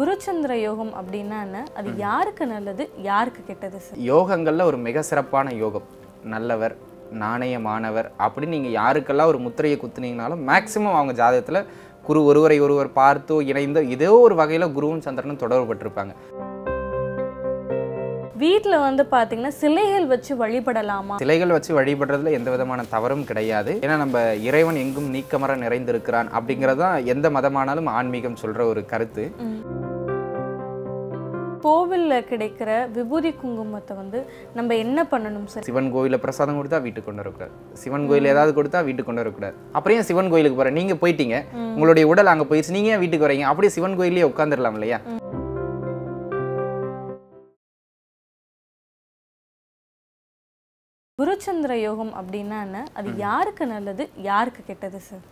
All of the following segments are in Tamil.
குருச்சந்திர யோகம் அப்படின்னா என்ன அது யாருக்கு நல்லது யாருக்கு கெட்டது சார் யோகங்களில் ஒரு மிக சிறப்பான யோகம் நல்லவர் நாணயமானவர் அப்படின்னு நீங்கள் யாருக்கெல்லாம் ஒரு முத்திரையை குத்துனீங்கனாலும் மேக்சிமம் அவங்க ஜாதகத்தில் குரு ஒருவரை ஒருவர் பார்த்தோ இணைந்தோ ஏதோ ஒரு வகையில் குருவும் சந்திரனும் தொடர்புபட்டிருப்பாங்க வீட்டில் வந்து பார்த்தீங்கன்னா சிலைகள் வச்சு வழிபடலாமா சிலைகள் வச்சு வழிபடுறதுல எந்த விதமான தவறும் கிடையாது ஏன்னா நம்ம இறைவன் எங்கும் நீக்கமர நிறைந்திருக்கிறான் அப்படிங்கிறது தான் எந்த மதமானாலும் ஆன்மீகம் சொல்கிற ஒரு கருத்து கோவிலில் கிடைக்கிற விபூதி குங்குமத்தை வந்து நம்ம என்ன பண்ணணும் சார் சிவன் கோயிலில் பிரசாதம் கொடுத்தா வீட்டுக்கு கொண்டு வரக்கூடாது சிவன் கோயில் ஏதாவது கொடுத்தா வீட்டுக்கு கொண்டு வரக்கூடாது அப்புறம் ஏன் சிவன் கோயிலுக்கு போகிறேன் நீங்கள் போயிட்டீங்க உங்களுடைய உடல் அங்கே போயிடுச்சு நீங்கள் வீட்டுக்கு வரீங்க அப்படியே சிவன் கோயிலே உட்காந்துடலாம் இல்லையா குருச்சந்திர யோகம் அப்படின்னா என்ன அது யாருக்கு நல்லது யாருக்கு கெட்டது சார்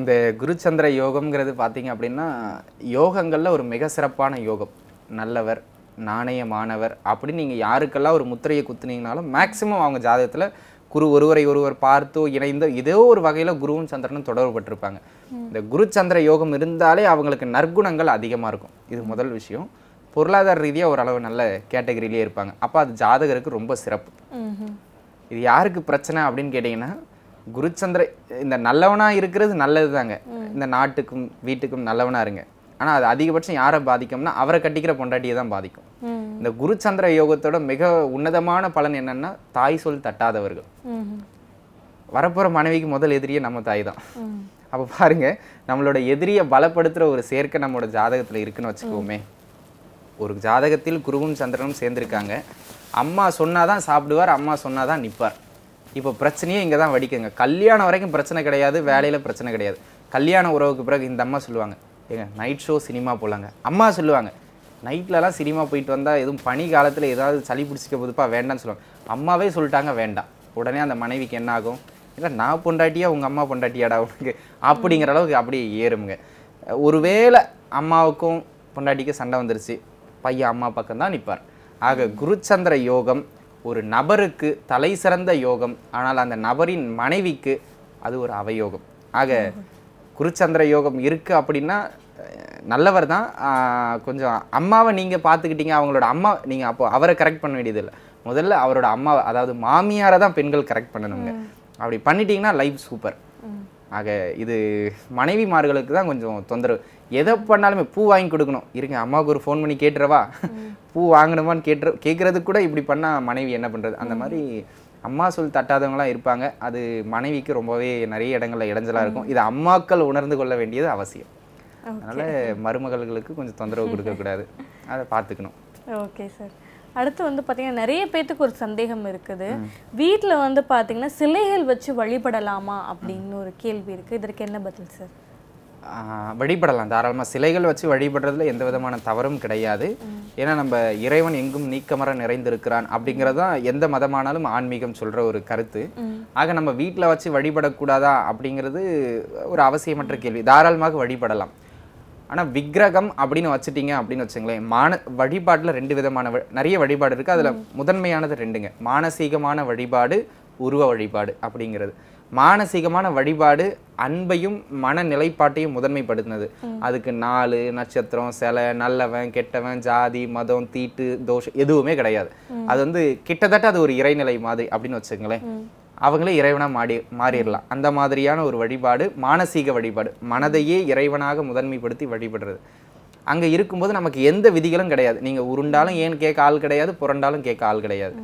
இந்த குருச்சந்திர யோகம்ங்கிறது பார்த்தீங்க அப்படின்னா யோகங்களில் ஒரு மிக சிறப்பான யோகம் நல்லவர் நாணயமானவர் அப்படின்னு நீங்கள் யாருக்கெல்லாம் ஒரு முத்திரையை குத்துனீங்கனாலும் மேக்ஸிமம் அவங்க ஜாதகத்தில் குரு ஒருவரை ஒருவர் பார்த்தோ இணைந்தோ ஏதோ ஒரு வகையில் குருவும் சந்திரனும் தொடர்பட்டிருப்பாங்க இந்த குரு சந்திர யோகம் இருந்தாலே அவங்களுக்கு நற்குணங்கள் அதிகமாக இருக்கும் இது முதல் விஷயம் பொருளாதார ரீதியாக ஓரளவு நல்ல கேட்டகரியிலே இருப்பாங்க அப்போ அது ஜாதகருக்கு ரொம்ப சிறப்பு இது யாருக்கு பிரச்சனை அப்படின்னு கேட்டிங்கன்னா குருச்சந்திர இந்த நல்லவனாக இருக்கிறது நல்லது தாங்க இந்த நாட்டுக்கும் வீட்டுக்கும் நல்லவனாக இருங்க ஆனால் அது அதிகபட்சம் யாரை பாதிக்கும்னா அவரை கட்டிக்கிற பொண்டாட்டியை தான் பாதிக்கும் இந்த குரு சந்திர யோகத்தோட மிக உன்னதமான பலன் என்னன்னா தாய் சொல் தட்டாதவர்கள் வரப்போகிற மனைவிக்கு முதல் எதிரியே நம்ம தாய் தான் அப்போ பாருங்க நம்மளோட எதிரியை பலப்படுத்துகிற ஒரு சேர்க்கை நம்மளோட ஜாதகத்தில் இருக்குன்னு வச்சுக்கோமே ஒரு ஜாதகத்தில் குருவும் சந்திரனும் சேர்ந்துருக்காங்க அம்மா சொன்னாதான் சாப்பிடுவார் அம்மா சொன்னாதான் நிற்பார் இப்போ பிரச்சனையே இங்கே தான் வடிக்குங்க கல்யாணம் வரைக்கும் பிரச்சனை கிடையாது வேலையில் பிரச்சனை கிடையாது கல்யாண உறவுக்கு பிறகு இந்த அம்மா சொல்லுவாங்க ஏங்க நைட் ஷோ சினிமா போகலாங்க அம்மா சொல்லுவாங்க நைட்லலாம் சினிமா போயிட்டு வந்தால் எதுவும் பனி காலத்தில் ஏதாவது சளி பிடிச்சிக்க போதுப்பா வேண்டாம்னு சொல்லுவாங்க அம்மாவே சொல்லிட்டாங்க வேண்டாம் உடனே அந்த மனைவிக்கு என்ன ஆகும் இல்லை நான் பொண்டாட்டியா உங்கள் அம்மா பொண்டாட்டியாடா உனக்கு அப்படிங்கிற அளவுக்கு அப்படியே ஏறுமுங்க ஒருவேளை அம்மாவுக்கும் பொண்டாட்டிக்கும் சண்டை வந்துருச்சு பையன் அம்மா பக்கம் தான் நிற்பார் ஆக குருச்சந்திர யோகம் ஒரு நபருக்கு தலை சிறந்த யோகம் ஆனால் அந்த நபரின் மனைவிக்கு அது ஒரு அவயோகம் ஆக குருச்சந்திர யோகம் இருக்குது அப்படின்னா நல்லவர் தான் கொஞ்சம் அம்மாவை நீங்கள் பார்த்துக்கிட்டீங்க அவங்களோட அம்மா நீங்கள் அப்போ அவரை கரெக்ட் பண்ண வேண்டியதில்லை முதல்ல அவரோட அம்மாவை அதாவது மாமியாரை தான் பெண்கள் கரெக்ட் பண்ணணுங்க அப்படி பண்ணிட்டீங்கன்னா லைஃப் சூப்பர் ஆக இது மனைவிமார்களுக்கு தான் கொஞ்சம் தொந்தரவு எதை பண்ணாலுமே பூ வாங்கி கொடுக்கணும் இருங்க அம்மாவுக்கு ஒரு ஃபோன் பண்ணி கேட்டுறவா பூ வாங்கணுமான்னு கேட்டு கேட்குறதுக்கு கூட இப்படி பண்ணால் மனைவி என்ன பண்ணுறது அந்த மாதிரி அம்மா சொல் தட்டாதவங்களாம் இருப்பாங்க அது மனைவிக்கு ரொம்பவே நிறைய இடங்களில் இடைஞ்சலாக இருக்கும் இது அம்மாக்கள் உணர்ந்து கொள்ள வேண்டியது அவசியம் அதனால் மருமகள்களுக்கு கொஞ்சம் தொந்தரவு கொடுக்கக்கூடாது அதை பார்த்துக்கணும் ஓகே சார் அடுத்து வந்து பார்த்தீங்கன்னா நிறைய பேர்த்துக்கு ஒரு சந்தேகம் இருக்குது வீட்டில் வந்து பார்த்தீங்கன்னா சிலைகள் வச்சு வழிபடலாமா அப்படின்னு ஒரு கேள்வி இருக்குது இதற்கு என்ன பதில் சார் வழிபடலாம் தாராளமாக சிலைகள் வச்சு வழிபடுறதுல எந்த விதமான தவறும் கிடையாது ஏன்னா நம்ம இறைவன் எங்கும் நீக்கமர நிறைந்திருக்கிறான் அப்படிங்கிறது தான் எந்த மதமானாலும் ஆன்மீகம் சொல்கிற ஒரு கருத்து ஆக நம்ம வீட்டில் வச்சு வழிபடக்கூடாதா அப்படிங்கிறது ஒரு அவசியமற்ற கேள்வி தாராளமாக வழிபடலாம் ஆனால் விக்கிரகம் அப்படின்னு வச்சுட்டீங்க அப்படின்னு வச்சுங்களேன் மான வழிபாட்டில் ரெண்டு விதமான நிறைய வழிபாடு இருக்குது அதில் முதன்மையானது ரெண்டுங்க மானசீகமான வழிபாடு உருவ வழிபாடு அப்படிங்கிறது மானசீகமான வழிபாடு அன்பையும் மன நிலைப்பாட்டையும் முதன்மைப்படுத்தினது அதுக்கு நாலு நட்சத்திரம் சிலை நல்லவன் கெட்டவன் ஜாதி மதம் தீட்டு தோஷம் எதுவுமே கிடையாது அது வந்து கிட்டத்தட்ட அது ஒரு இறைநிலை மாதிரி அப்படின்னு வச்சுங்களேன் அவங்களே இறைவனாக மாடி மாறிடலாம் அந்த மாதிரியான ஒரு வழிபாடு மானசீக வழிபாடு மனதையே இறைவனாக முதன்மைப்படுத்தி வழிபடுறது அங்கே இருக்கும்போது நமக்கு எந்த விதிகளும் கிடையாது நீங்கள் உருண்டாலும் ஏன் கேட்க ஆள் கிடையாது புரண்டாலும் கேட்க ஆள் கிடையாது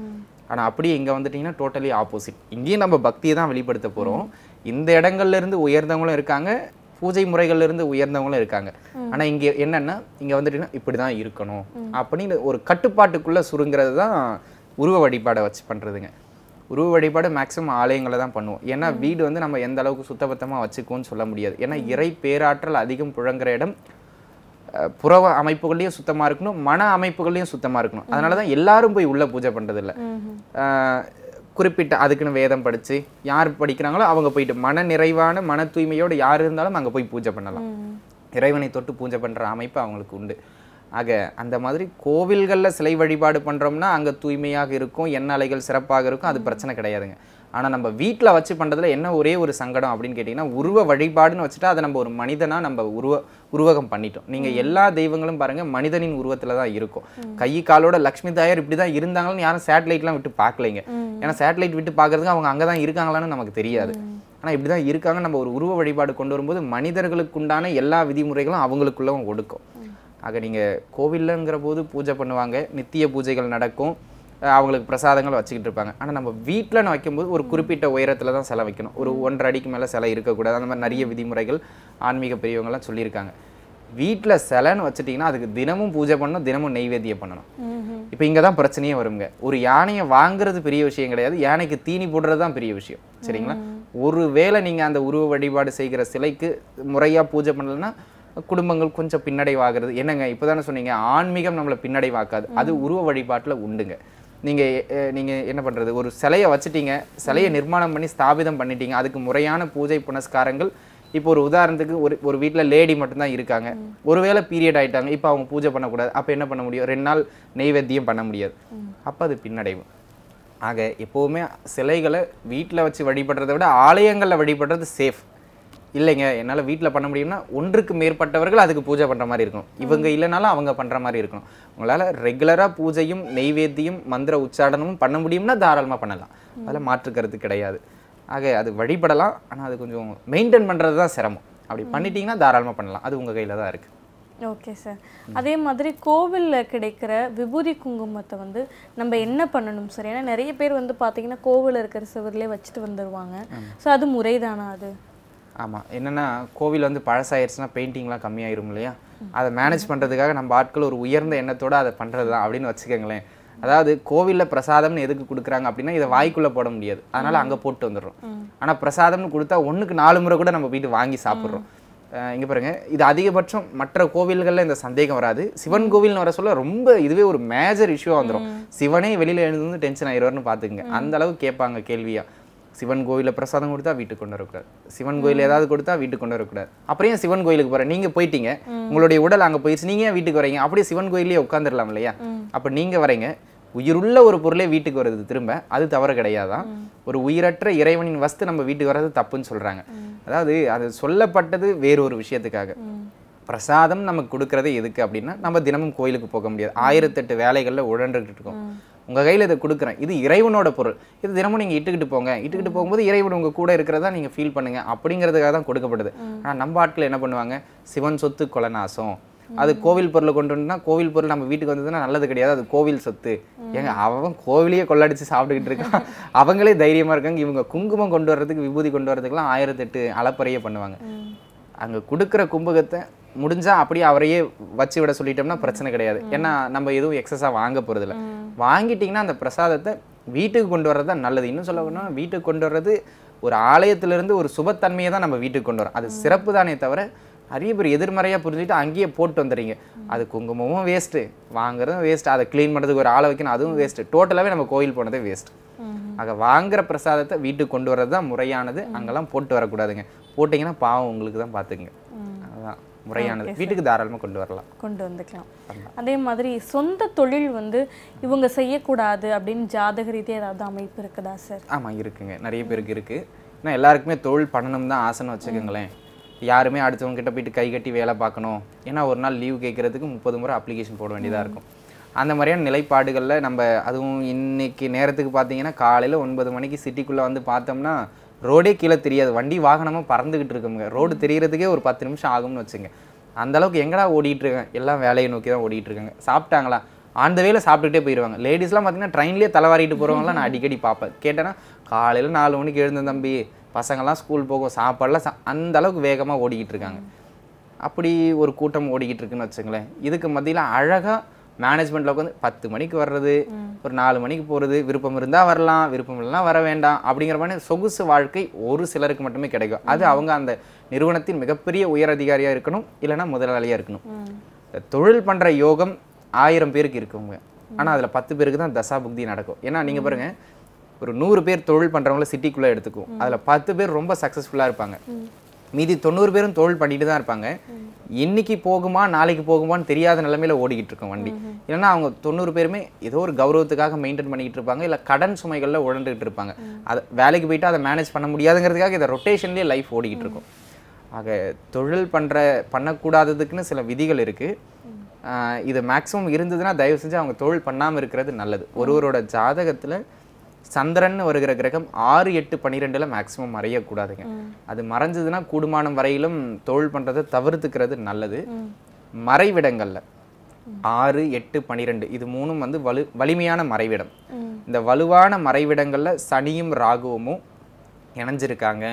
ஆனால் அப்படியே இங்கே வந்துட்டிங்கன்னா டோட்டலி ஆப்போசிட் இங்கேயும் நம்ம பக்தியை தான் வெளிப்படுத்த போகிறோம் இந்த இடங்கள்லேருந்து உயர்ந்தவங்களும் இருக்காங்க பூஜை முறைகள்லேருந்து உயர்ந்தவங்களும் இருக்காங்க ஆனால் இங்கே என்னென்னா இங்கே வந்துட்டிங்கன்னா இப்படி தான் இருக்கணும் அப்படின்னு ஒரு கட்டுப்பாட்டுக்குள்ளே சுருங்கிறது தான் உருவ வழிபாடை வச்சு பண்ணுறதுங்க உருவ வழிபாடு மேக்ஸிமம் ஆலயங்களை தான் பண்ணுவோம் ஏன்னா வீடு வந்து நம்ம எந்த அளவுக்கு சுத்தபத்தமாக வச்சுக்கோன்னு சொல்ல முடியாது ஏன்னா இறை பேராற்றல் அதிகம் புழங்குற இடம் புறவ அமைப்புகள்லையும் சுத்தமாக இருக்கணும் மன அமைப்புகள்லையும் சுத்தமாக இருக்கணும் அதனால தான் எல்லாரும் போய் உள்ளே பூஜை இல்ல குறிப்பிட்ட அதுக்குன்னு வேதம் படித்து யார் படிக்கிறாங்களோ அவங்க போயிட்டு மன நிறைவான மன தூய்மையோடு யார் இருந்தாலும் அங்கே போய் பூஜை பண்ணலாம் இறைவனை தொட்டு பூஜை பண்ணுற அமைப்பு அவங்களுக்கு உண்டு ஆக அந்த மாதிரி கோவில்களில் சிலை வழிபாடு பண்ணுறோம்னா அங்கே தூய்மையாக இருக்கும் எண்ணலைகள் சிறப்பாக இருக்கும் அது பிரச்சனை கிடையாதுங்க ஆனால் நம்ம வீட்டில் வச்சு பண்ணுறதுல என்ன ஒரே ஒரு சங்கடம் அப்படின்னு கேட்டிங்கன்னா உருவ வழிபாடுன்னு வச்சுட்டா அதை நம்ம ஒரு மனிதனாக நம்ம உருவ உருவகம் பண்ணிட்டோம் நீங்கள் எல்லா தெய்வங்களும் பாருங்கள் மனிதனின் உருவத்தில் தான் இருக்கும் கை காலோட லக்ஷ்மி தாயார் இப்படி தான் இருந்தாங்கன்னு யாரும் சேட்டலைட்லாம் விட்டு பார்க்கலைங்க ஏன்னா சேட்டலைட் விட்டு பார்க்குறதுக்கு அவங்க அங்கே தான் இருக்காங்களான்னு நமக்கு தெரியாது ஆனால் இப்படி தான் இருக்காங்க நம்ம ஒரு உருவ வழிபாடு கொண்டு வரும்போது மனிதர்களுக்குண்டான எல்லா விதிமுறைகளும் அவங்களுக்குள்ளவும் கொடுக்கும் ஆக நீங்கள் கோவிலுங்கிற போது பூஜை பண்ணுவாங்க நித்திய பூஜைகள் நடக்கும் அவங்களுக்கு பிரசாதங்கள் வச்சுக்கிட்டு இருப்பாங்க ஆனால் நம்ம வீட்டில் நான் வைக்கும்போது ஒரு குறிப்பிட்ட உயரத்தில் தான் சிலை வைக்கணும் ஒரு ஒன்றரை அடிக்கு மேலே சிலை இருக்கக்கூடாது அந்த மாதிரி நிறைய விதிமுறைகள் ஆன்மீக பெரியவங்கள்லாம் சொல்லியிருக்காங்க வீட்டில் சிலைன்னு வச்சுட்டிங்கன்னா அதுக்கு தினமும் பூஜை பண்ணணும் தினமும் நெய்வேத்தியம் பண்ணணும் இப்போ இங்கே தான் பிரச்சனையே வருங்க ஒரு யானையை வாங்குறது பெரிய விஷயம் கிடையாது யானைக்கு தீனி போடுறது தான் பெரிய விஷயம் சரிங்களா ஒரு வேளை நீங்கள் அந்த உருவ வழிபாடு செய்கிற சிலைக்கு முறையாக பூஜை பண்ணலைன்னா குடும்பங்கள் கொஞ்சம் பின்னடைவாகிறது என்னங்க இப்போதானே சொன்னீங்க ஆன்மீகம் நம்மளை பின்னடைவாக்காது அது உருவ வழிபாட்டில் உண்டுங்க நீங்கள் நீங்கள் என்ன பண்ணுறது ஒரு சிலையை வச்சுட்டீங்க சிலையை நிர்மாணம் பண்ணி ஸ்தாபிதம் பண்ணிட்டீங்க அதுக்கு முறையான பூஜை புனஸ்காரங்கள் இப்போ ஒரு உதாரணத்துக்கு ஒரு ஒரு வீட்டில் லேடி மட்டும்தான் இருக்காங்க ஒருவேளை பீரியட் ஆகிட்டாங்க இப்போ அவங்க பூஜை பண்ணக்கூடாது அப்போ என்ன பண்ண முடியும் ரெண்டு நாள் நெய்வேத்தியம் பண்ண முடியாது அப்போ அது பின்னடைவு ஆக எப்போவுமே சிலைகளை வீட்டில் வச்சு வழிபடுறதை விட ஆலயங்களில் வழிபடுறது சேஃப் இல்லைங்க என்னால் வீட்டில் பண்ண முடியும்னா ஒன்றுக்கு மேற்பட்டவர்கள் அதுக்கு பூஜை பண்ணுற மாதிரி இருக்கும் இவங்க இல்லைனாலும் அவங்க பண்ணுற மாதிரி இருக்கணும் உங்களால் ரெகுலராக பூஜையும் நெய்வேத்தியும் மந்திர உச்சாடனமும் பண்ண முடியும்னா தாராளமாக பண்ணலாம் அதில் மாற்றுக்கிறது கிடையாது ஆக அது வழிபடலாம் ஆனால் அது கொஞ்சம் மெயின்டைன் பண்ணுறது தான் சிரமம் அப்படி பண்ணிட்டீங்கன்னா தாராளமாக பண்ணலாம் அது உங்கள் கையில் தான் இருக்குது ஓகே சார் அதே மாதிரி கோவிலில் கிடைக்கிற விபூதி குங்குமத்தை வந்து நம்ம என்ன பண்ணணும் சார் ஏன்னா நிறைய பேர் வந்து பார்த்தீங்கன்னா கோவிலில் இருக்கிற சுவர்லேயே வச்சுட்டு வந்துடுவாங்க ஸோ அது முறைதானா அது ஆமாம் என்னென்னா கோவில் வந்து பழசாயிருச்சுன்னா பெயிண்டிங்லாம் கம்மியாயிரும் இல்லையா அதை மேனேஜ் பண்ணுறதுக்காக நம்ம ஆட்கள் ஒரு உயர்ந்த எண்ணத்தோடு அதை பண்ணுறது தான் அப்படின்னு வச்சுக்கோங்களேன் அதாவது கோவிலில் பிரசாதம்னு எதுக்கு கொடுக்குறாங்க அப்படின்னா இதை வாய்க்குள்ளே போட முடியாது அதனால் அங்கே போட்டு வந்துடுறோம் ஆனால் பிரசாதம்னு கொடுத்தா ஒன்றுக்கு நாலு முறை கூட நம்ம போயிட்டு வாங்கி சாப்பிட்றோம் இங்கே பாருங்கள் இது அதிகபட்சம் மற்ற கோவில்களில் இந்த சந்தேகம் வராது சிவன் கோவில்னு வர சொல்ல ரொம்ப இதுவே ஒரு மேஜர் இஷ்யூவாக வந்துடும் சிவனே வெளியில் எழுந்து டென்ஷன் ஆயிடுவார்னு பார்த்துக்குங்க அந்த கேட்பாங்க கேள்வியாக சிவன் கோயிலில் பிரசாதம் கொடுத்தா வீட்டுக்கு கொண்டு வரக்கூடாது சிவன் கோயில் ஏதாவது கொடுத்தா வீட்டுக்கு கொண்டு வரக்கூடாது அப்புறம் சிவன் கோயிலுக்கு போகிறேன் நீங்கள் போயிட்டீங்க உங்களுடைய உடல் அங்கே போயிடுச்சு நீங்கள் ஏன் வீட்டுக்கு வரீங்க அப்படியே சிவன் கோயிலே உட்காந்துடலாம் இல்லையா அப்போ நீங்கள் வரீங்க உயிருள்ள ஒரு பொருளே வீட்டுக்கு வர்றது திரும்ப அது தவறு கிடையாதான் ஒரு உயிரற்ற இறைவனின் வஸ்து நம்ம வீட்டுக்கு வர்றது தப்புன்னு சொல்கிறாங்க அதாவது அது சொல்லப்பட்டது வேறு ஒரு விஷயத்துக்காக பிரசாதம் நமக்கு கொடுக்கறது எதுக்கு அப்படின்னா நம்ம தினமும் கோயிலுக்கு போக முடியாது ஆயிரத்தெட்டு வேலைகளில் உழன்றுகிட்டு இருக்கோம் உங்கள் கையில் இதை கொடுக்குறேன் இது இறைவனோட பொருள் இது தினமும் நீங்கள் இட்டுக்கிட்டு போங்க இட்டுக்கிட்டு போகும்போது இறைவன் உங்கள் கூட இருக்கிறதா நீங்கள் ஃபீல் பண்ணுங்கள் அப்படிங்கிறதுக்காக தான் கொடுக்கப்படுது ஆனால் நம்ம ஆட்கள் என்ன பண்ணுவாங்க சிவன் சொத்து கொலநாசம் அது கோவில் பொருளை கொண்டு வந்துனா கோவில் பொருள் நம்ம வீட்டுக்கு வந்ததுன்னா நல்லது கிடையாது அது கோவில் சொத்து ஏங்க அவன் கோவிலையே கொள்ளடிச்சு சாப்பிட்டுக்கிட்டு இருக்கான் அவங்களே தைரியமாக இருக்காங்க இவங்க குங்குமம் கொண்டு வர்றதுக்கு விபூதி கொண்டு வர்றதுக்குலாம் ஆயிரத்தெட்டு அளப்பறையே பண்ணுவாங்க அங்கே கொடுக்குற கும்பகத்தை முடிஞ்சால் அப்படியே அவரையே வச்சு விட சொல்லிட்டோம்னா பிரச்சனை கிடையாது ஏன்னா நம்ம எதுவும் எக்ஸஸாக வாங்க இல்லை வாங்கிட்டிங்கன்னா அந்த பிரசாதத்தை வீட்டுக்கு கொண்டு வர்றது தான் நல்லது இன்னும் சொல்ல போனால் வீட்டுக்கு கொண்டு வர்றது ஒரு ஆலயத்திலிருந்து ஒரு சுபத்தன்மையை தான் நம்ம வீட்டுக்கு கொண்டு வரோம் அது சிறப்பு தானே தவிர நிறைய பேர் எதிர்மறையாக புரிஞ்சுட்டு அங்கேயே போட்டு வந்துடுறீங்க அது குங்குமமும் வேஸ்ட்டு வாங்குறதும் வேஸ்ட்டு அதை க்ளீன் பண்ணுறதுக்கு ஒரு ஆளை வைக்கணும் அதுவும் வேஸ்ட்டு டோட்டலாகவே நம்ம கோயில் போனதே வேஸ்ட்டு ஆக வாங்குற பிரசாதத்தை வீட்டுக்கு கொண்டு வர்றது தான் முறையானது அங்கெல்லாம் போட்டு வரக்கூடாதுங்க போட்டிங்கன்னா பாவம் உங்களுக்கு தான் பார்த்துக்குங்க முறையானது வீட்டுக்கு தாராளமாக கொண்டு வரலாம் கொண்டு வந்துக்கலாம் அதே மாதிரி சொந்த தொழில் வந்து இவங்க செய்யக்கூடாது அப்படின்னு ஜாதக ரீதியாக ஏதாவது அமைப்பு இருக்குதா சார் ஆமாம் இருக்குங்க நிறைய பேருக்கு இருக்குது ஏன்னா எல்லாருக்குமே தொழில் பண்ணணும் தான் ஆசைன்னு வச்சுக்கோங்களேன் யாருமே அடுத்தவங்க கிட்ட போயிட்டு கை கட்டி வேலை பார்க்கணும் ஏன்னா ஒரு நாள் லீவ் கேட்குறதுக்கு முப்பது முறை அப்ளிகேஷன் போட வேண்டியதாக இருக்கும் அந்த மாதிரியான நிலைப்பாடுகளில் நம்ம அதுவும் இன்னைக்கு நேரத்துக்கு பார்த்தீங்கன்னா காலையில் ஒன்பது மணிக்கு சிட்டிக்குள்ளே வந்து பார்த்தோம்னா ரோடே கீழே தெரியாது வண்டி வாகனமாக பறந்துக்கிட்டு இருக்குங்க ரோடு தெரியறதுக்கே ஒரு பத்து நிமிஷம் ஆகும்னு வச்சுங்க அந்தளவுக்கு எங்கடா இருக்கேன் எல்லாம் வேலையை நோக்கி தான் இருக்காங்க சாப்பிட்டாங்களா அந்த வேலை சாப்பிட்டுட்டே போயிடுவாங்க லேடிஸ்லாம் பார்த்தீங்கன்னா ட்ரெயின்லேயே தலைவாரிட்டு போகிறவங்களாம் நான் அடிக்கடி பார்ப்பேன் கேட்டேன்னா காலையில் நாலு மணிக்கு எழுந்த தம்பி பசங்கள்லாம் ஸ்கூல் போகும் சாப்பாடெலாம் சா அந்த அளவுக்கு வேகமாக ஓடிக்கிட்டு இருக்காங்க அப்படி ஒரு கூட்டம் ஓடிக்கிட்டு இருக்குன்னு வச்சுங்களேன் இதுக்கு மத்தியில் அழகாக மேனேஜ்மெண்ட்டில் உட்காந்து பத்து மணிக்கு வர்றது ஒரு நாலு மணிக்கு போகிறது விருப்பம் இருந்தால் வரலாம் விருப்பம் இல்லைனா வர வேண்டாம் அப்படிங்கிற மாதிரி சொகுசு வாழ்க்கை ஒரு சிலருக்கு மட்டுமே கிடைக்கும் அது அவங்க அந்த நிறுவனத்தின் மிகப்பெரிய உயர் அதிகாரியாக இருக்கணும் இல்லைனா முதலாளியாக இருக்கணும் தொழில் பண்ணுற யோகம் ஆயிரம் பேருக்கு இருக்குங்க ஆனால் அதில் பத்து பேருக்கு தான் தசா புக்தி நடக்கும் ஏன்னா நீங்கள் பாருங்கள் ஒரு நூறு பேர் தொழில் பண்ணுறவங்கள சிட்டிக்குள்ளே எடுத்துக்கும் அதில் பத்து பேர் ரொம்ப சக்ஸஸ்ஃபுல்லாக இருப்பாங்க மீதி தொண்ணூறு பேரும் தொழில் பண்ணிட்டு தான் இருப்பாங்க இன்னைக்கு போகுமா நாளைக்கு போகுமான்னு தெரியாத நிலமையில ஓடிக்கிட்டு இருக்கும் வண்டி இல்லைன்னா அவங்க தொண்ணூறு பேருமே ஏதோ ஒரு கௌரவத்துக்காக மெயின்டைன் பண்ணிக்கிட்டு இருப்பாங்க இல்லை கடன் சுமைகளில் உழண்டுகிட்டு இருப்பாங்க அதை வேலைக்கு போயிட்டு அதை மேனேஜ் பண்ண முடியாதுங்கிறதுக்காக இதை ரொட்டேஷன்லேயே லைஃப் ஓடிக்கிட்டு இருக்கும் ஆக தொழில் பண்ணுற பண்ணக்கூடாததுக்குன்னு சில விதிகள் இருக்குது இது மேக்ஸிமம் இருந்ததுன்னா தயவு செஞ்சு அவங்க தொழில் பண்ணாமல் இருக்கிறது நல்லது ஒருவரோட ஜாதகத்தில் சந்திரன் வருகிற கிரகம் ஆறு எட்டு பன்னிரெண்டில் மேக்ஸிமம் மறையக்கூடாதுங்க அது மறைஞ்சதுன்னா கூடுமானம் வரையிலும் தொழில் பண்ணுறதை தவிர்த்துக்கிறது நல்லது மறைவிடங்களில் ஆறு எட்டு பன்னிரெண்டு இது மூணும் வந்து வலு வலிமையான மறைவிடம் இந்த வலுவான மறைவிடங்களில் சனியும் ராகுவமும் இணைஞ்சிருக்காங்க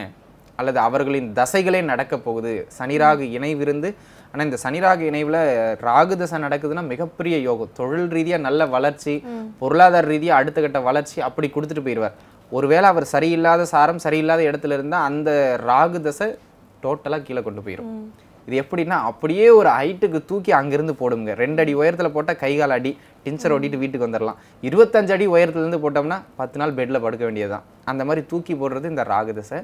அல்லது அவர்களின் தசைகளே நடக்க போகுது சனிராகு இணைவிருந்து ஆனால் இந்த ராகு இணைவில் ராகு தசை நடக்குதுன்னா மிகப்பெரிய யோகம் தொழில் ரீதியாக நல்ல வளர்ச்சி பொருளாதார ரீதியாக அடுத்த கட்ட வளர்ச்சி அப்படி கொடுத்துட்டு போயிடுவார் ஒருவேளை அவர் சரியில்லாத சாரம் சரியில்லாத இடத்துல இருந்தால் அந்த ராகு தசை டோட்டலாக கீழே கொண்டு போயிடும் இது எப்படின்னா அப்படியே ஒரு ஹைட்டுக்கு தூக்கி அங்கேருந்து போடுங்க ரெண்டு அடி உயரத்தில் போட்டால் கைகால் அடி டின்சர் ஓட்டிட்டு வீட்டுக்கு வந்துடலாம் இருபத்தஞ்சு அடி உயரத்துலேருந்து போட்டோம்னா பத்து நாள் பெட்டில் படுக்க வேண்டியதுதான் அந்த மாதிரி தூக்கி போடுறது இந்த ராகு தசை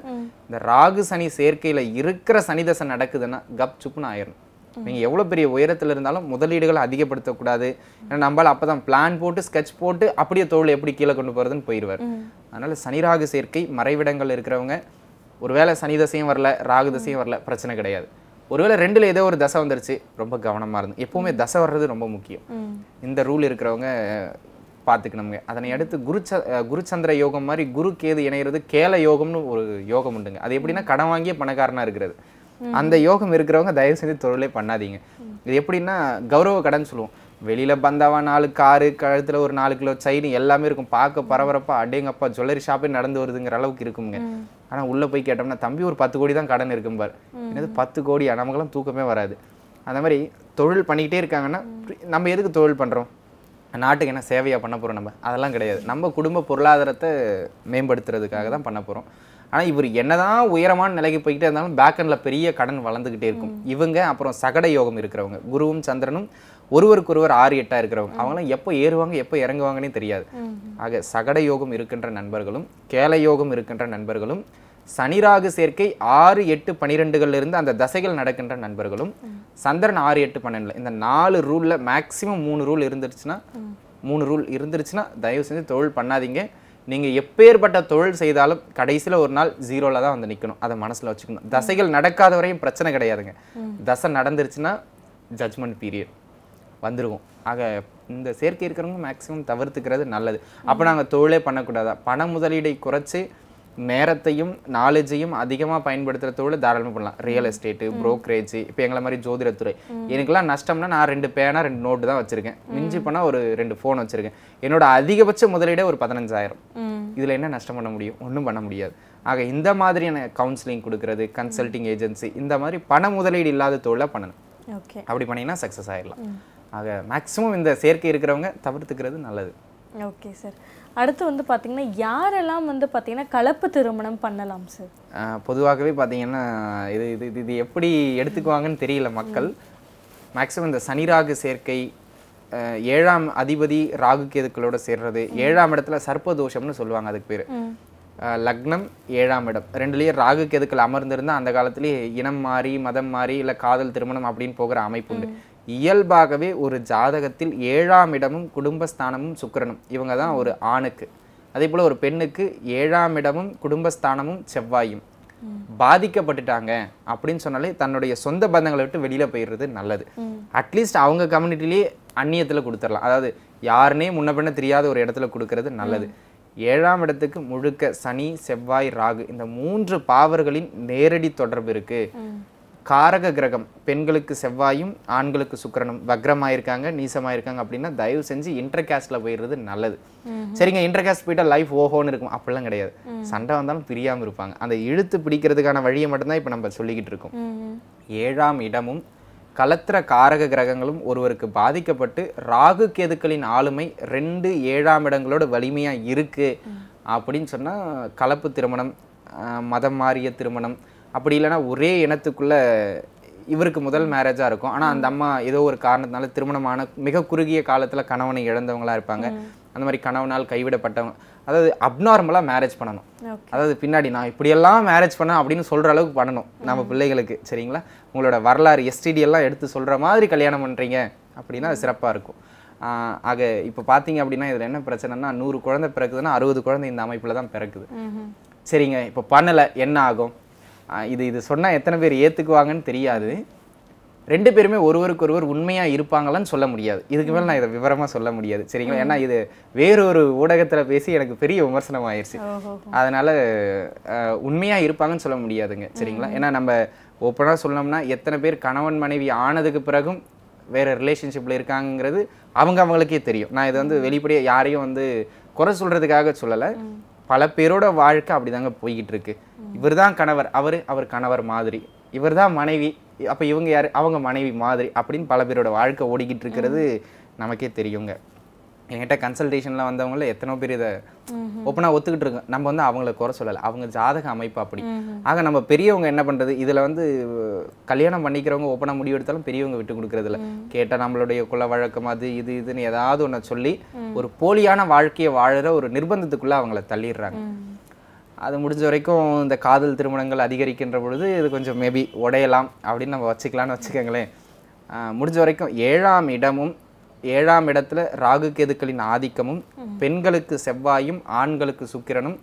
இந்த ராகு சனி சேர்க்கையில் இருக்கிற சனி தசை நடக்குதுன்னா கப் சுப்புன்னு ஆயிரும் நீங்கள் எவ்வளோ பெரிய உயரத்தில் இருந்தாலும் முதலீடுகளை அதிகப்படுத்தக்கூடாது ஏன்னா நம்மளால் அப்போ தான் பிளான் போட்டு ஸ்கெட்ச் போட்டு அப்படியே தொழில் எப்படி கீழே கொண்டு போகிறதுன்னு போயிடுவார் அதனால் சனிராக சேர்க்கை மறைவிடங்கள் இருக்கிறவங்க ஒருவேளை சனி தசையும் வரல ராகு தசையும் வரல பிரச்சனை கிடையாது ஒருவேளை ரெண்டில் ஏதோ ஒரு தசை வந்துருச்சு ரொம்ப கவனமாக இருந்து எப்போவுமே தசை வர்றது ரொம்ப முக்கியம் இந்த ரூல் இருக்கிறவங்க பார்த்துக்கணுங்க அதனை அடுத்து குருச்ச குருச்சந்திர யோகம் மாதிரி குரு கேது இணைகிறது கேல யோகம்னு ஒரு யோகம் உண்டுங்க அது எப்படின்னா கடன் வாங்கிய பணக்காரனாக இருக்கிறது அந்த யோகம் இருக்கிறவங்க தயவு செஞ்சு தொழிலே பண்ணாதீங்க இது எப்படின்னா கௌரவ கடன் சொல்லுவோம் வெளியில் பந்தாவா நாலு காரு கழுத்தில் ஒரு நாலு கிலோ செயின் எல்லாமே இருக்கும் பார்க்க பரபரப்பா அடேங்கப்பா ஜுவல்லரி ஷாப்பே நடந்து வருதுங்கிற அளவுக்கு இருக்குங்க ஆனால் உள்ளே போய் கேட்டோம்னா தம்பி ஒரு பத்து கோடி தான் கடன் இருக்கும்பார் என்னது பத்து கோடி நமக்கெல்லாம் தூக்கமே வராது அந்த மாதிரி தொழில் பண்ணிக்கிட்டே இருக்காங்கன்னா நம்ம எதுக்கு தொழில் பண்ணுறோம் நாட்டுக்கு என்ன சேவையாக பண்ண போகிறோம் நம்ம அதெல்லாம் கிடையாது நம்ம குடும்ப பொருளாதாரத்தை மேம்படுத்துறதுக்காக தான் பண்ண போகிறோம் ஆனால் இவர் என்னதான் உயரமான நிலைக்கு போய்கிட்டே இருந்தாலும் பேக்கனில் பெரிய கடன் வளர்ந்துக்கிட்டே இருக்கும் இவங்க அப்புறம் சகட யோகம் இருக்கிறவங்க குருவும் சந்திரனும் ஒருவருக்கு ஒருவர் ஆறு எட்டாக இருக்கிறவங்க அவங்களாம் எப்போ ஏறுவாங்க எப்போ இறங்குவாங்கன்னே தெரியாது ஆக சகட யோகம் இருக்கின்ற நண்பர்களும் கேல யோகம் இருக்கின்ற நண்பர்களும் சனிராகு சேர்க்கை ஆறு எட்டு பனிரெண்டுகள்ல இருந்து அந்த தசைகள் நடக்கின்ற நண்பர்களும் சந்திரன் ஆறு எட்டு பன்னெண்டுல இந்த நாலு ரூலில் மேக்ஸிமம் மூணு ரூல் இருந்துருச்சுன்னா மூணு ரூல் இருந்துருச்சுன்னா தயவு செஞ்சு தொழில் பண்ணாதீங்க நீங்கள் எப்பேற்பட்ட தொழில் செய்தாலும் கடைசியில் ஒரு நாள் ஜீரோவில் தான் வந்து நிற்கணும் அதை மனசில் வச்சுக்கணும் தசைகள் நடக்காத வரையும் பிரச்சனை கிடையாதுங்க தசை நடந்துருச்சுன்னா ஜட்ஜ்மெண்ட் பீரியட் வந்துருவோம் ஆக இந்த சேர்க்கை இருக்கிறவங்க மேக்ஸிமம் தவிர்த்துக்கிறது நல்லது அப்போ நாங்கள் தொழிலே பண்ணக்கூடாதா பண முதலீடை குறைச்சி நேரத்தையும் நாலேஜையும் அதிகமாக பயன்படுத்துகிறதோடு தாராளமாக பண்ணலாம் ரியல் எஸ்டேட்டு ப்ரோக்கரேஜ் இப்போ எங்களை மாதிரி ஜோதிடத்துறை எனக்குலாம் நஷ்டம்னா நான் ரெண்டு பேனா ரெண்டு நோட்டு தான் வச்சிருக்கேன் மிஞ்சி போனால் ஒரு ரெண்டு ஃபோன் வச்சிருக்கேன் என்னோட அதிகபட்ச முதலீடே ஒரு பதினஞ்சாயிரம் இதில் என்ன நஷ்டம் பண்ண முடியும் ஒன்றும் பண்ண முடியாது ஆக இந்த மாதிரியான கவுன்சிலிங் கொடுக்கறது கன்சல்டிங் ஏஜென்சி இந்த மாதிரி பண முதலீடு இல்லாத தொழிலாக பண்ணணும் அப்படி பண்ணிங்கன்னா சக்ஸஸ் ஆகிடலாம் ஆக மேக்ஸிமம் இந்த செயற்கை இருக்கிறவங்க தவிர்த்துக்கிறது நல்லது ஓகே சார் அடுத்து வந்து பார்த்திங்கன்னா யாரெல்லாம் வந்து பார்த்திங்கன்னா கலப்பு திருமணம் பண்ணலாம் சார் பொதுவாகவே பார்த்திங்கன்னா இது இது இது எப்படி எடுத்துக்குவாங்கன்னு தெரியல மக்கள் மேக்ஸிமம் இந்த சனிராகு சேர்க்கை ஏழாம் அதிபதி ராகு கேதுக்களோட சேர்றது ஏழாம் இடத்துல சர்ப்பதோஷம்னு சொல்லுவாங்க அதுக்கு பேர் லக்னம் ஏழாம் இடம் ரெண்டுலேயும் ராகு கேதுக்கள் அமர்ந்திருந்தால் அந்த காலத்துலேயே இனம் மாறி மதம் மாறி இல்லை காதல் திருமணம் அப்படின்னு போகிற அமைப்பு உண்டு இயல்பாகவே ஒரு ஜாதகத்தில் ஏழாம் இடமும் குடும்பஸ்தானமும் சுக்கரனும் இவங்க தான் ஒரு ஆணுக்கு அதே போல் ஒரு பெண்ணுக்கு ஏழாம் இடமும் குடும்பஸ்தானமும் செவ்வாயும் பாதிக்கப்பட்டுட்டாங்க அப்படின்னு சொன்னாலே தன்னுடைய சொந்த பந்தங்களை விட்டு வெளியில் போயிடுறது நல்லது அட்லீஸ்ட் அவங்க கம்யூனிட்டிலேயே அந்நியத்தில் கொடுத்துடலாம் அதாவது யாருனே முன்ன பின்ன தெரியாத ஒரு இடத்துல கொடுக்கறது நல்லது ஏழாம் இடத்துக்கு முழுக்க சனி செவ்வாய் ராகு இந்த மூன்று பாவர்களின் நேரடி தொடர்பு இருக்குது காரக கிரகம் பெண்களுக்கு செவ்வாயும் ஆண்களுக்கு சுக்கரனும் வக்ரமாக இருக்காங்க நீசமாக இருக்காங்க அப்படின்னா தயவு செஞ்சு இன்டர் போயிடுறது நல்லது சரிங்க இன்டர் கேஸ்ட் போயிட்டால் லைஃப் ஓஹோன்னு இருக்கும் அப்படிலாம் கிடையாது சண்டை வந்தாலும் பிரியாமல் இருப்பாங்க அந்த இழுத்து பிடிக்கிறதுக்கான வழியை மட்டும்தான் இப்போ நம்ம சொல்லிக்கிட்டு இருக்கோம் ஏழாம் இடமும் கலத்திர காரக கிரகங்களும் ஒருவருக்கு பாதிக்கப்பட்டு ராகு கேதுக்களின் ஆளுமை ரெண்டு ஏழாம் இடங்களோட வலிமையாக இருக்குது அப்படின்னு சொன்னால் கலப்பு திருமணம் மதம் மாறிய திருமணம் அப்படி இல்லைனா ஒரே இனத்துக்குள்ளே இவருக்கு முதல் மேரேஜாக இருக்கும் ஆனால் அந்த அம்மா ஏதோ ஒரு காரணத்தினால திருமணமான மிக குறுகிய காலத்தில் கணவனை இழந்தவங்களாக இருப்பாங்க அந்த மாதிரி கணவனால் கைவிடப்பட்டவங்க அதாவது அப்நார்மலாக மேரேஜ் பண்ணணும் அதாவது பின்னாடி நான் இப்படியெல்லாம் மேரேஜ் பண்ணேன் அப்படின்னு சொல்கிற அளவுக்கு பண்ணணும் நம்ம பிள்ளைகளுக்கு சரிங்களா உங்களோட வரலாறு எஸ்டிடி எல்லாம் எடுத்து சொல்கிற மாதிரி கல்யாணம் பண்ணுறீங்க அப்படின்னா அது சிறப்பாக இருக்கும் ஆக இப்போ பார்த்தீங்க அப்படின்னா இதில் என்ன பிரச்சனைனா நூறு குழந்தை பிறக்குதுன்னா அறுபது குழந்தை இந்த அமைப்பில் தான் பிறக்குது சரிங்க இப்போ பண்ணலை என்ன ஆகும் இது இது சொன்னால் எத்தனை பேர் ஏற்றுக்குவாங்கன்னு தெரியாது ரெண்டு பேருமே ஒருவருக்கொருவர் உண்மையாக இருப்பாங்களான்னு சொல்ல முடியாது இதுக்கு மேலே நான் இதை விவரமாக சொல்ல முடியாது சரிங்களா ஏன்னா இது வேறொரு ஊடகத்தில் பேசி எனக்கு பெரிய விமர்சனம் ஆயிடுச்சு அதனால் உண்மையாக இருப்பாங்கன்னு சொல்ல முடியாதுங்க சரிங்களா ஏன்னா நம்ம ஓப்பனாக சொல்லணும்னா எத்தனை பேர் கணவன் மனைவி ஆனதுக்கு பிறகும் வேறு ரிலேஷன்ஷிப்பில் இருக்காங்கிறது அவங்க அவங்களுக்கே தெரியும் நான் இதை வந்து வெளிப்படையாக யாரையும் வந்து குறை சொல்கிறதுக்காக சொல்லலை பல பேரோட வாழ்க்கை அப்படிதாங்க போய்கிட்டு இருக்குது இவர் தான் கணவர் அவர் அவர் கணவர் மாதிரி இவர் தான் மனைவி அப்போ இவங்க யார் அவங்க மனைவி மாதிரி அப்படின்னு பல பேரோட வாழ்க்கை ஓடிக்கிட்டு இருக்கிறது நமக்கே தெரியுங்க என்கிட்ட கன்சல்டேஷனில் வந்தவங்கள எத்தனோ பேர் இதை ஒப்பனா ஒத்துக்கிட்டு இருக்கோம் நம்ம வந்து அவங்கள குறை சொல்லலை அவங்க ஜாதக அமைப்பு அப்படி ஆக நம்ம பெரியவங்க என்ன பண்ணுறது இதில் வந்து கல்யாணம் பண்ணிக்கிறவங்க ஒப்பனா முடிவு எடுத்தாலும் பெரியவங்க விட்டு கொடுக்குறதில்ல கேட்டால் நம்மளுடைய குல வழக்கம் அது இது இதுன்னு ஏதாவது ஒன்று சொல்லி ஒரு போலியான வாழ்க்கையை வாழற ஒரு நிர்பந்தத்துக்குள்ளே அவங்கள தள்ளிடுறாங்க அது முடிஞ்ச வரைக்கும் இந்த காதல் திருமணங்கள் அதிகரிக்கின்ற பொழுது இது கொஞ்சம் மேபி உடையலாம் அப்படின்னு நம்ம வச்சுக்கலான்னு வச்சுக்கோங்களேன் முடிஞ்ச வரைக்கும் ஏழாம் இடமும் ஏழாம் இடத்துல ராகு கேதுக்களின் ஆதிக்கமும் பெண்களுக்கு செவ்வாயும் ஆண்களுக்கு சுக்கிரனும்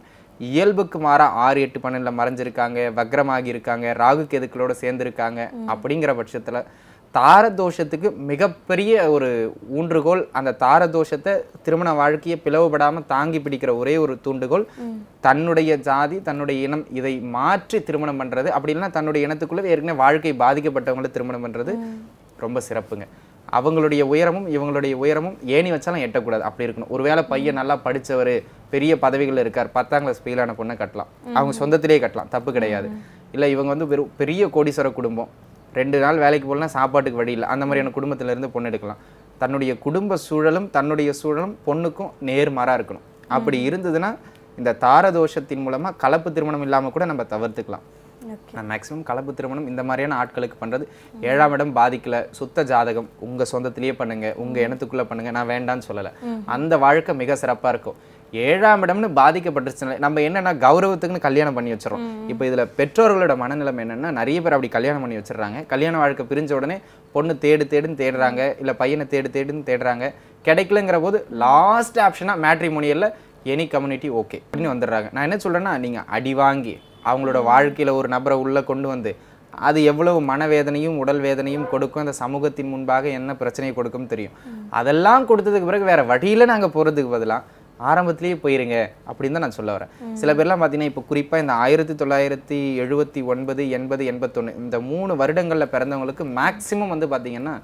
இயல்புக்கு மாறா ஆறு எட்டு பன்னெண்டில் மறைஞ்சிருக்காங்க வக்ரமாகி இருக்காங்க ராகு கேதுக்களோட சேர்ந்துருக்காங்க அப்படிங்கிற பட்சத்தில் தாரதோஷத்துக்கு மிகப்பெரிய ஒரு ஊன்றுகோல் அந்த தாரதோஷத்தை திருமண வாழ்க்கையை பிளவுபடாமல் தாங்கி பிடிக்கிற ஒரே ஒரு தூண்டுகோல் தன்னுடைய ஜாதி தன்னுடைய இனம் இதை மாற்றி திருமணம் பண்ணுறது அப்படி இல்லைன்னா தன்னுடைய இனத்துக்குள்ளே ஏற்கனவே வாழ்க்கை பாதிக்கப்பட்டவங்களை திருமணம் பண்ணுறது ரொம்ப சிறப்புங்க அவங்களுடைய உயரமும் இவங்களுடைய உயரமும் ஏணி வச்சாலும் எட்டக்கூடாது அப்படி இருக்கணும் ஒருவேளை பையன் நல்லா படித்தவர் பெரிய பதவிகளில் இருக்கார் பத்தாம் கிளாஸ் ஃபெயிலான பொண்ணை கட்டலாம் அவங்க சொந்தத்திலேயே கட்டலாம் தப்பு கிடையாது இல்லை இவங்க வந்து பெரிய கோடீஸ்வர குடும்பம் ரெண்டு நாள் வேலைக்கு போகலாம் சாப்பாட்டுக்கு வழி இல்லை அந்த மாதிரியான குடும்பத்திலேருந்து பொண்ணு எடுக்கலாம் தன்னுடைய குடும்ப சூழலும் தன்னுடைய சூழலும் பொண்ணுக்கும் நேர்மாறாக இருக்கணும் அப்படி இருந்ததுன்னா இந்த தாரதோஷத்தின் மூலமாக கலப்பு திருமணம் இல்லாமல் கூட நம்ம தவிர்த்துக்கலாம் நான் மேக்ஸிமம் கலப்பு திருமணம் இந்த மாதிரியான ஆட்களுக்கு பண்ணுறது ஏழாம் இடம் பாதிக்கல சுத்த ஜாதகம் உங்கள் சொந்தத்திலேயே பண்ணுங்கள் உங்கள் இனத்துக்குள்ளே பண்ணுங்கள் நான் வேண்டான்னு சொல்லலை அந்த வாழ்க்கை மிக சிறப்பாக இருக்கும் ஏழாம் இடம்னு பாதிக்கப்பட்டுருச்சு நம்ம என்னன்னா கௌரவத்துக்குன்னு கல்யாணம் பண்ணி வச்சிடறோம் இப்போ இதில் பெற்றோர்களோட மனநிலம் என்னன்னா நிறைய பேர் அப்படி கல்யாணம் பண்ணி வச்சிடுறாங்க கல்யாண வாழ்க்கை பிரிஞ்ச உடனே பொண்ணு தேடு தேடுன்னு தேடுறாங்க இல்லை பையனை தேடு தேடுன்னு தேடுறாங்க கிடைக்கலங்கிற போது லாஸ்ட் ஆப்ஷனாக மொழியில் எனி கம்யூனிட்டி ஓகே அப்படின்னு வந்துடுறாங்க நான் என்ன சொல்கிறேன்னா நீங்கள் அடி வாங்கி அவங்களோட வாழ்க்கையில் ஒரு நபரை உள்ளே கொண்டு வந்து அது எவ்வளவு மனவேதனையும் உடல் வேதனையும் கொடுக்கும் அந்த சமூகத்தின் முன்பாக என்ன பிரச்சனையை கொடுக்கும் தெரியும் அதெல்லாம் கொடுத்ததுக்கு பிறகு வேறு வழியில் நாங்கள் போகிறதுக்கு பதிலாக ஆரம்பத்திலேயே போயிருங்க அப்படின்னு தான் நான் சொல்ல வரேன் சில பேர்லாம் பார்த்தீங்கன்னா இப்போ குறிப்பாக இந்த ஆயிரத்தி தொள்ளாயிரத்தி எழுபத்தி ஒன்பது எண்பது எண்பத்தொன்று இந்த மூணு வருடங்களில் பிறந்தவங்களுக்கு மேக்ஸிமம் வந்து பார்த்தீங்கன்னா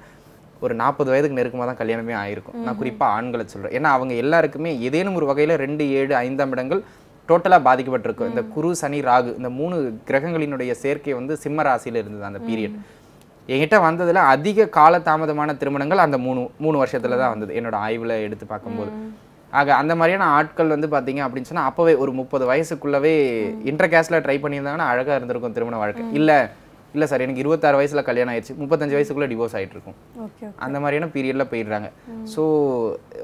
ஒரு நாற்பது வயதுக்கு நெருக்கமாக தான் கல்யாணமே ஆயிருக்கும் நான் குறிப்பாக ஆண்களை சொல்கிறேன் ஏன்னா அவங்க எல்லாருக்குமே ஏதேனும் ஒரு வகையில் ரெண்டு ஏழு ஐந்தாம் இடங்கள் டோட்டலாக பாதிக்கப்பட்டிருக்கும் இந்த குரு சனி ராகு இந்த மூணு கிரகங்களினுடைய சேர்க்கை வந்து சிம்ம ராசியில் இருந்தது அந்த பீரியட் என்கிட்ட வந்ததில் அதிக கால தாமதமான திருமணங்கள் அந்த மூணு மூணு வருஷத்தில் தான் வந்தது என்னோட ஆய்வில் எடுத்து பார்க்கும்போது ஆக அந்த மாதிரியான ஆட்கள் வந்து பார்த்தீங்க அப்படின்னு சொன்னால் அப்போவே ஒரு முப்பது வயசுக்குள்ளவே இன்டர் கேஸ்டில் ட்ரை பண்ணியிருந்தாங்கன்னா அழகாக இருந்திருக்கும் திருமண வாழ்க்கை இல்லை இல்லை சார் எனக்கு இருபத்தாறு வயசில் கல்யாணம் ஆயிடுச்சு முப்பத்தஞ்சு வயசுக்குள்ளே டிவோர்ஸ் ஆகிட்டு இருக்கும் அந்த மாதிரியான பீரியடில் போயிடுறாங்க ஸோ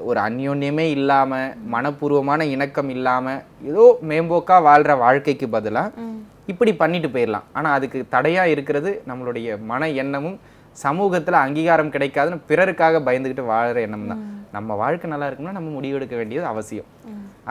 ஒரு அந்யோன்யமே இல்லாமல் மனப்பூர்வமான இணக்கம் இல்லாமல் ஏதோ மேம்போக்காக வாழ்கிற வாழ்க்கைக்கு பதிலாக இப்படி பண்ணிட்டு போயிடலாம் ஆனால் அதுக்கு தடையாக இருக்கிறது நம்மளுடைய மன எண்ணமும் சமூகத்தில் அங்கீகாரம் கிடைக்காதுன்னு பிறருக்காக பயந்துக்கிட்டு வாழ்கிற எண்ணம் தான் நம்ம வாழ்க்கை நல்லா இருக்கணும்னா நம்ம முடிவெடுக்க வேண்டியது அவசியம்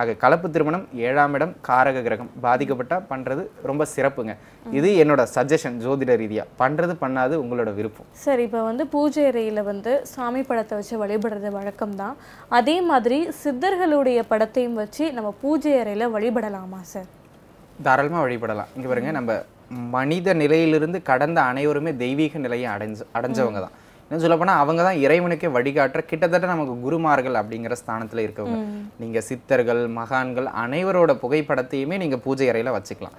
ஆக கலப்பு திருமணம் ஏழாம் இடம் காரக கிரகம் பாதிக்கப்பட்டால் பண்ணுறது ரொம்ப சிறப்புங்க இது என்னோட சஜஷன் ஜோதிட ரீதியாக பண்ணுறது பண்ணாது உங்களோட விருப்பம் சார் இப்போ வந்து பூஜை அறையில் வந்து சாமி படத்தை வச்சு வழிபடுறது வழக்கம் தான் அதே மாதிரி சித்தர்களுடைய படத்தையும் வச்சு நம்ம பூஜை அறையில் வழிபடலாமா சார் தாராளமாக வழிபடலாம் இங்கே பாருங்க நம்ம மனித நிலையிலிருந்து கடந்த அனைவருமே தெய்வீக நிலையை அடைஞ்ச அடைஞ்சவங்க தான் இன்னும் சொல்லப்போனால் அவங்க தான் இறைவனுக்கே வழிகாட்டுற கிட்டத்தட்ட நமக்கு குருமார்கள் அப்படிங்கிற ஸ்தானத்தில் இருக்கவங்க நீங்கள் சித்தர்கள் மகான்கள் அனைவரோட புகைப்படத்தையுமே நீங்கள் பூஜை அறையில் வச்சுக்கலாம்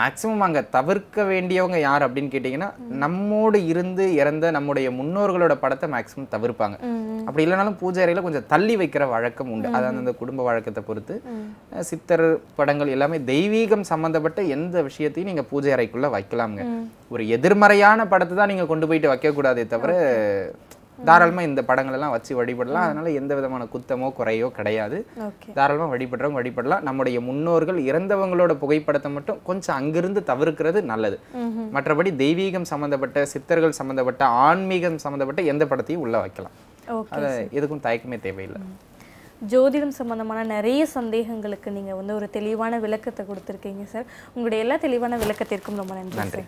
மேக்சிமம் அங்கே தவிர்க்க வேண்டியவங்க யார் அப்படின்னு கேட்டிங்கன்னா நம்மோடு இருந்து இறந்த நம்முடைய முன்னோர்களோட படத்தை மேக்சிமம் தவிர்ப்பாங்க அப்படி இல்லைனாலும் பூஜை அறையில் கொஞ்சம் தள்ளி வைக்கிற வழக்கம் உண்டு அதாவது அந்த குடும்ப வழக்கத்தை பொறுத்து சித்தர் படங்கள் எல்லாமே தெய்வீகம் சம்மந்தப்பட்ட எந்த விஷயத்தையும் நீங்கள் பூஜை அறைக்குள்ளே வைக்கலாமுங்க ஒரு எதிர்மறையான படத்தை தான் நீங்கள் கொண்டு போயிட்டு வைக்கக்கூடாதே தவிர தாராளமா இந்த எல்லாம் வச்சு வழிபடலாம் அதனால எந்த விதமான குத்தமோ குறையோ கிடையாது தாராளமா வழிபடுறவங்க வழிபடலாம் நம்முடைய முன்னோர்கள் இறந்தவங்களோட புகைப்படத்தை மட்டும் கொஞ்சம் அங்கிருந்து தவிர்க்கிறது நல்லது மற்றபடி தெய்வீகம் சம்பந்தப்பட்ட சித்தர்கள் சம்பந்தப்பட்ட ஆன்மீகம் சம்பந்தப்பட்ட எந்த படத்தையும் உள்ள வைக்கலாம் எதுக்கும் தயக்கமே தேவையில்லை ஜோதிடம் சம்பந்தமான நிறைய சந்தேகங்களுக்கு நீங்க வந்து ஒரு தெளிவான விளக்கத்தை கொடுத்துருக்கீங்க சார் உங்களுடைய எல்லா தெளிவான விளக்கத்திற்கும் ரொம்ப நன்றி நன்றி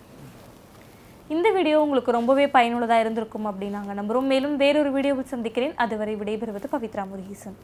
இந்த வீடியோ உங்களுக்கு ரொம்பவே பயனுள்ளதாக இருந்திருக்கும் அப்படின்னு நாங்கள் நம்புகிறோம் மேலும் வேறொரு வீடியோவில் சந்திக்கிறேன் அதுவரை விடைபெறுவது பவித்ரா முருகீசன்